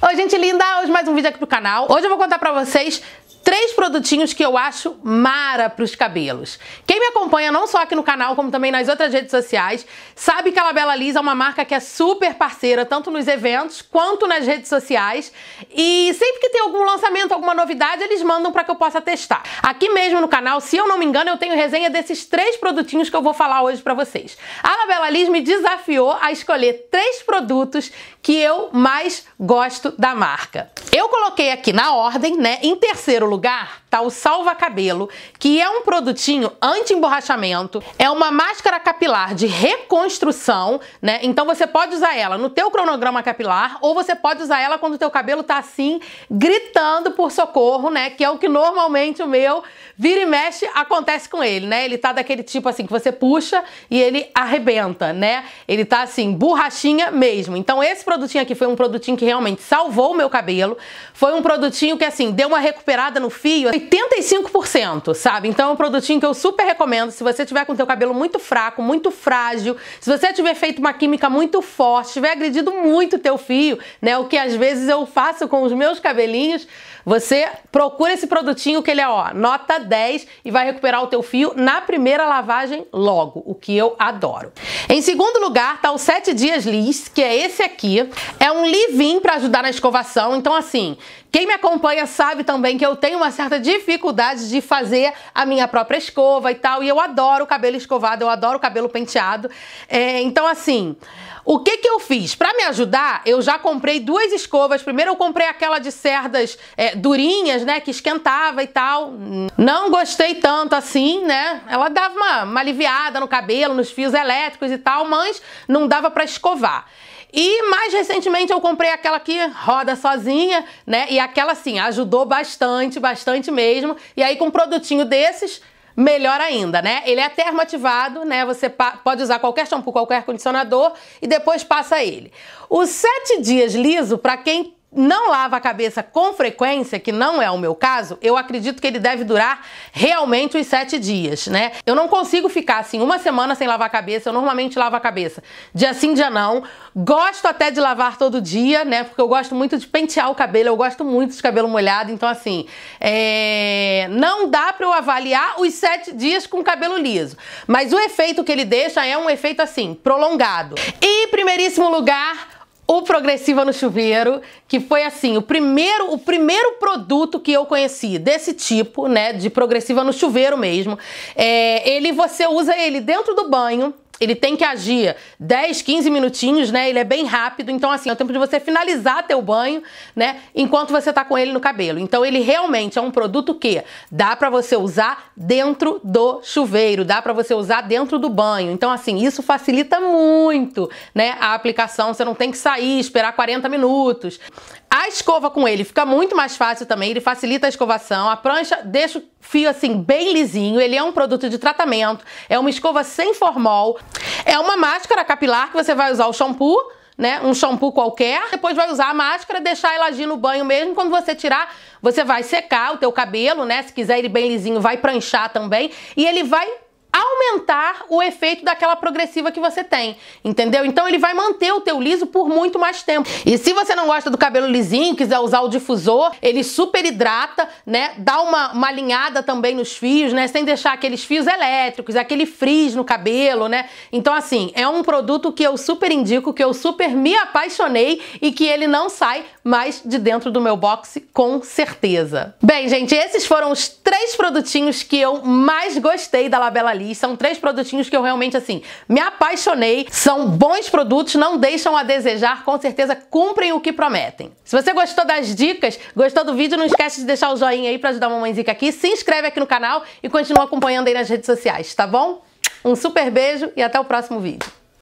Oi, gente linda! Hoje mais um vídeo aqui pro canal. Hoje eu vou contar pra vocês três produtinhos que eu acho mara para os cabelos. Quem me acompanha não só aqui no canal, como também nas outras redes sociais, sabe que a Labela Liz é uma marca que é super parceira, tanto nos eventos quanto nas redes sociais. E sempre que tem algum lançamento, alguma novidade, eles mandam para que eu possa testar. Aqui mesmo no canal, se eu não me engano, eu tenho resenha desses três produtinhos que eu vou falar hoje para vocês. A Labela Liz me desafiou a escolher três produtos que eu mais gosto da marca. Eu coloquei aqui na ordem, né? Em terceiro lugar, tá? O Salva Cabelo, que é um produtinho anti-emborrachamento, é uma máscara capilar de reconstrução, né? Então você pode usar ela no teu cronograma capilar ou você pode usar ela quando o teu cabelo tá assim, gritando por socorro, né? Que é o que normalmente o meu vira e mexe acontece com ele, né? Ele tá daquele tipo assim que você puxa e ele arrebenta, né? Ele tá assim, borrachinha mesmo. Então esse produtinho aqui foi um produtinho que realmente salvou o meu cabelo, foi um produtinho que assim, deu uma recuperada no fio 85%, sabe? Então é um produtinho que eu super recomendo. Se você tiver com o teu cabelo muito fraco, muito frágil, se você tiver feito uma química muito forte, tiver agredido muito teu fio, né? O que às vezes eu faço com os meus cabelinhos, você procura esse produtinho que ele é, ó, nota 10 e vai recuperar o teu fio na primeira lavagem logo, o que eu adoro. Em segundo lugar, tá o 7 dias Liz que é esse aqui. É um leave-in para ajudar na escovação. Então assim, quem me acompanha sabe também que eu tenho uma certa dificuldade de fazer a minha própria escova e tal. E eu adoro o cabelo escovado, eu adoro o cabelo penteado. É, então, assim, o que que eu fiz? Para me ajudar, eu já comprei duas escovas. Primeiro eu comprei aquela de cerdas é, durinhas, né, que esquentava e tal. Não gostei tanto assim, né? Ela dava uma, uma aliviada no cabelo, nos fios elétricos e tal, mas não dava para escovar. E mais recentemente eu comprei aquela que roda sozinha, né? E aquela assim, ajudou bastante, bastante mesmo. E aí com um produtinho desses, melhor ainda, né? Ele é termoativado, né? Você pode usar qualquer shampoo, qualquer condicionador e depois passa ele. Os sete dias liso, para quem não lava a cabeça com frequência, que não é o meu caso, eu acredito que ele deve durar realmente os sete dias, né? Eu não consigo ficar assim uma semana sem lavar a cabeça, eu normalmente lavo a cabeça dia sim, dia não. Gosto até de lavar todo dia, né? Porque eu gosto muito de pentear o cabelo, eu gosto muito de cabelo molhado, então assim, é... não dá para eu avaliar os sete dias com cabelo liso. Mas o efeito que ele deixa é um efeito assim, prolongado. E, em primeiríssimo lugar, o Progressiva no Chuveiro, que foi assim, o primeiro, o primeiro produto que eu conheci desse tipo, né, de progressiva no chuveiro mesmo. É, ele você usa ele dentro do banho, ele tem que agir 10, 15 minutinhos, né? Ele é bem rápido, então assim, é o tempo de você finalizar teu banho, né? Enquanto você tá com ele no cabelo. Então ele realmente é um produto que dá para você usar dentro do chuveiro, dá para você usar dentro do banho. Então assim, isso facilita muito, né, a aplicação, você não tem que sair, esperar 40 minutos. A escova com ele fica muito mais fácil também, ele facilita a escovação. A prancha deixa o fio assim bem lisinho, ele é um produto de tratamento, é uma escova sem formol, é uma máscara capilar que você vai usar o shampoo, né, um shampoo qualquer, depois vai usar a máscara, deixar ela agir no banho mesmo, quando você tirar, você vai secar o teu cabelo, né, se quiser ele bem lisinho, vai pranchar também, e ele vai aumentar o efeito daquela progressiva que você tem, entendeu? Então ele vai manter o teu liso por muito mais tempo. E se você não gosta do cabelo lisinho, quiser usar o difusor, ele super hidrata, né? Dá uma, uma alinhada também nos fios, né? Sem deixar aqueles fios elétricos, aquele frizz no cabelo, né? Então assim, é um produto que eu super indico, que eu super me apaixonei e que ele não sai mais de dentro do meu box com certeza. Bem, gente, esses foram os três produtinhos que eu mais gostei da Labela Lee são três produtinhos que eu realmente, assim, me apaixonei. São bons produtos, não deixam a desejar, com certeza cumprem o que prometem. Se você gostou das dicas, gostou do vídeo, não esquece de deixar o joinha aí pra ajudar a mamãezica aqui. Se inscreve aqui no canal e continua acompanhando aí nas redes sociais, tá bom? Um super beijo e até o próximo vídeo.